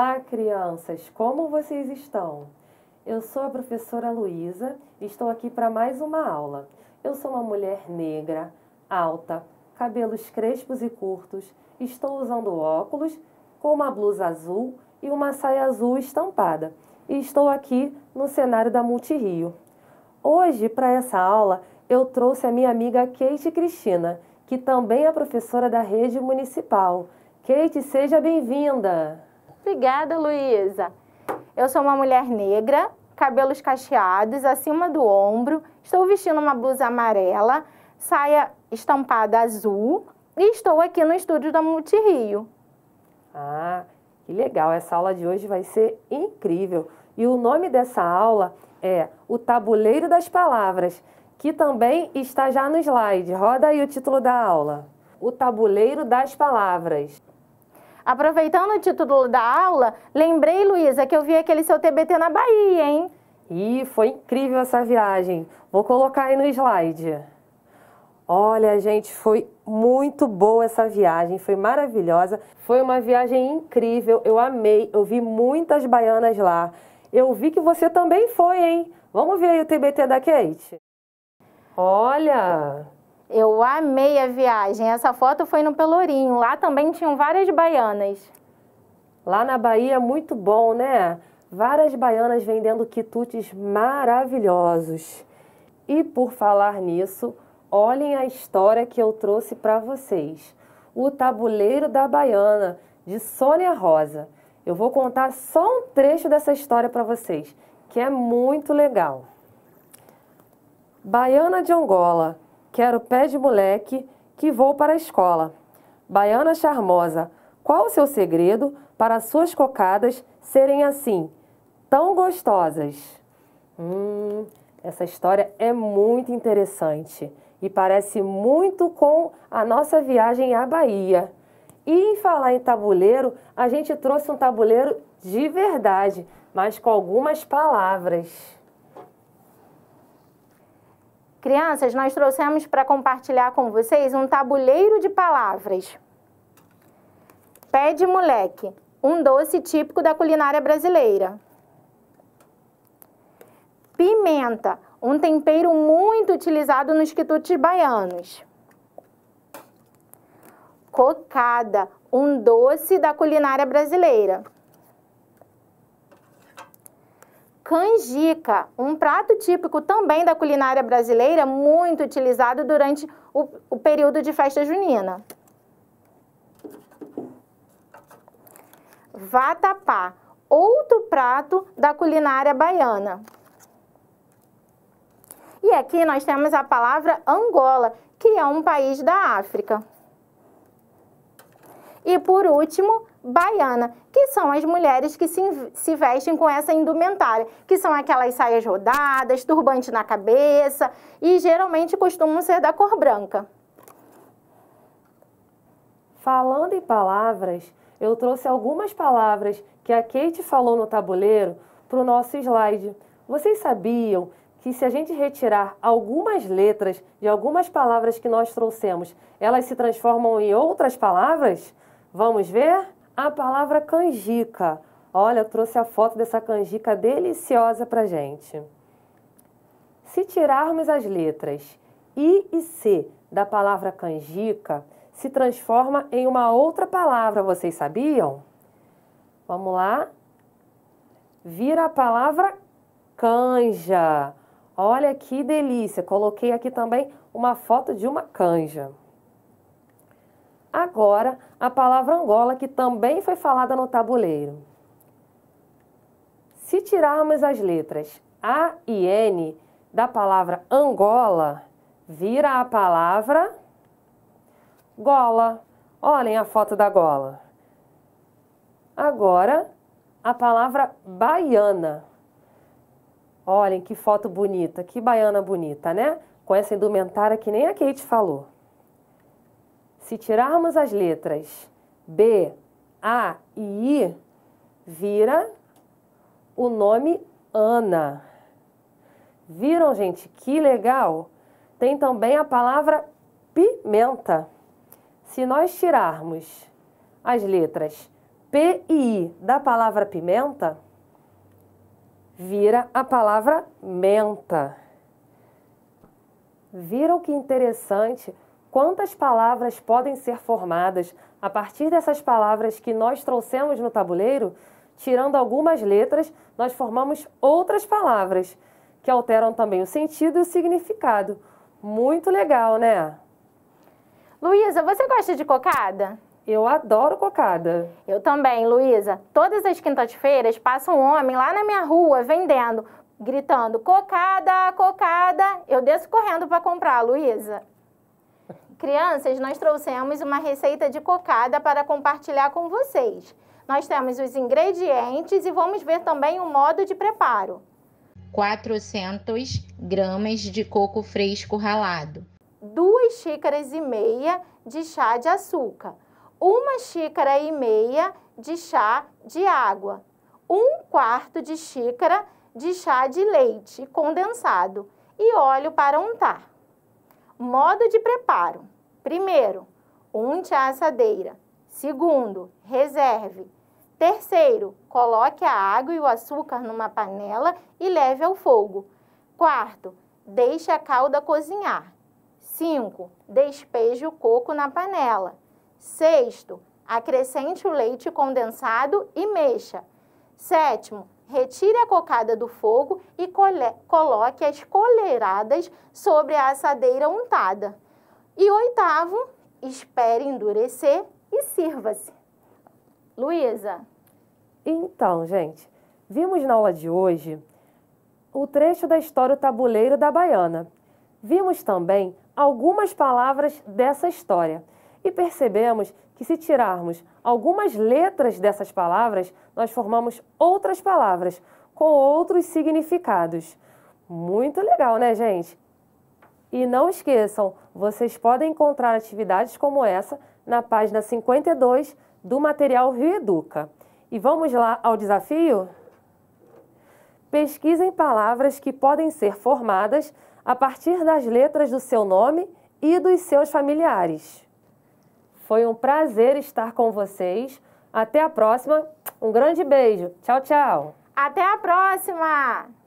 Olá, crianças! Como vocês estão? Eu sou a professora Luísa e estou aqui para mais uma aula. Eu sou uma mulher negra, alta, cabelos crespos e curtos, estou usando óculos, com uma blusa azul e uma saia azul estampada. E estou aqui no cenário da Multirio. Hoje, para essa aula, eu trouxe a minha amiga Kate Cristina, que também é professora da rede municipal. Kate, seja bem-vinda! Obrigada, Luísa. Eu sou uma mulher negra, cabelos cacheados, acima do ombro, estou vestindo uma blusa amarela, saia estampada azul e estou aqui no estúdio da Multirio. Ah, que legal! Essa aula de hoje vai ser incrível. E o nome dessa aula é O Tabuleiro das Palavras, que também está já no slide. Roda aí o título da aula. O Tabuleiro das Palavras. Aproveitando o título da aula, lembrei, Luísa, que eu vi aquele seu TBT na Bahia, hein? E foi incrível essa viagem. Vou colocar aí no slide. Olha, gente, foi muito boa essa viagem, foi maravilhosa. Foi uma viagem incrível, eu amei, eu vi muitas baianas lá. Eu vi que você também foi, hein? Vamos ver aí o TBT da Kate. Olha, eu amei a viagem. Essa foto foi no Pelourinho. Lá também tinham várias baianas. Lá na Bahia, muito bom, né? Várias baianas vendendo quitutes maravilhosos. E por falar nisso, olhem a história que eu trouxe para vocês. O Tabuleiro da Baiana, de Sônia Rosa. Eu vou contar só um trecho dessa história para vocês, que é muito legal. Baiana de Angola, Quero pé de moleque que vou para a escola. Baiana charmosa, qual o seu segredo para suas cocadas serem assim, tão gostosas? Hum, essa história é muito interessante e parece muito com a nossa viagem à Bahia. E em falar em tabuleiro, a gente trouxe um tabuleiro de verdade, mas com algumas palavras. Crianças, nós trouxemos para compartilhar com vocês um tabuleiro de palavras. Pé de moleque, um doce típico da culinária brasileira. Pimenta, um tempero muito utilizado nos quitutes baianos. Cocada, um doce da culinária brasileira. canjica, um prato típico também da culinária brasileira, muito utilizado durante o, o período de festa junina. Vatapá, outro prato da culinária baiana. E aqui nós temos a palavra Angola, que é um país da África. E por último, baiana, que são as mulheres que se, se vestem com essa indumentária, que são aquelas saias rodadas, turbante na cabeça e geralmente costumam ser da cor branca. Falando em palavras, eu trouxe algumas palavras que a Kate falou no tabuleiro para o nosso slide. Vocês sabiam que se a gente retirar algumas letras de algumas palavras que nós trouxemos, elas se transformam em outras palavras? Vamos ver? A palavra canjica. Olha, eu trouxe a foto dessa canjica deliciosa para gente. Se tirarmos as letras I e C da palavra canjica, se transforma em uma outra palavra, vocês sabiam? Vamos lá. Vira a palavra canja. Olha que delícia! Coloquei aqui também uma foto de uma canja. Agora, a palavra Angola, que também foi falada no tabuleiro. Se tirarmos as letras A e N da palavra Angola, vira a palavra gola. Olhem a foto da gola. Agora, a palavra baiana. Olhem que foto bonita, que baiana bonita, né? Com essa indumentária que nem a Kate falou. Se tirarmos as letras B, A e I, vira o nome Ana. Viram, gente? Que legal! Tem também a palavra pimenta. Se nós tirarmos as letras P e I da palavra pimenta, vira a palavra menta. Viram que interessante? quantas palavras podem ser formadas a partir dessas palavras que nós trouxemos no tabuleiro, tirando algumas letras, nós formamos outras palavras que alteram também o sentido e o significado. Muito legal, né? Luísa, você gosta de cocada? Eu adoro cocada. Eu também, Luísa. Todas as quintas-feiras passa um homem lá na minha rua vendendo, gritando: cocada, cocada. Eu desço correndo para comprar, Luísa. Crianças, nós trouxemos uma receita de cocada para compartilhar com vocês. Nós temos os ingredientes e vamos ver também o modo de preparo. 400 gramas de coco fresco ralado. 2 xícaras e meia de chá de açúcar. 1 xícara e meia de chá de água. 1 quarto de xícara de chá de leite condensado. E óleo para untar. Modo de preparo: primeiro, unte a assadeira. Segundo, reserve. Terceiro, coloque a água e o açúcar numa panela e leve ao fogo. Quarto, deixe a calda cozinhar. 5. Despeje o coco na panela. Sexto, acrescente o leite condensado e mexa. Sétimo, retire a cocada do fogo e coloque as colheradas sobre a assadeira untada. E oitavo, espere endurecer e sirva-se. Luísa. Então, gente, vimos na aula de hoje o trecho da história Tabuleiro da Baiana. Vimos também algumas palavras dessa história e percebemos que se tirarmos algumas letras dessas palavras, nós formamos outras palavras com outros significados. Muito legal, né, gente? E não esqueçam, vocês podem encontrar atividades como essa na página 52 do material Rio Educa. E vamos lá ao desafio? Pesquisem palavras que podem ser formadas a partir das letras do seu nome e dos seus familiares. Foi um prazer estar com vocês. Até a próxima. Um grande beijo. Tchau, tchau. Até a próxima!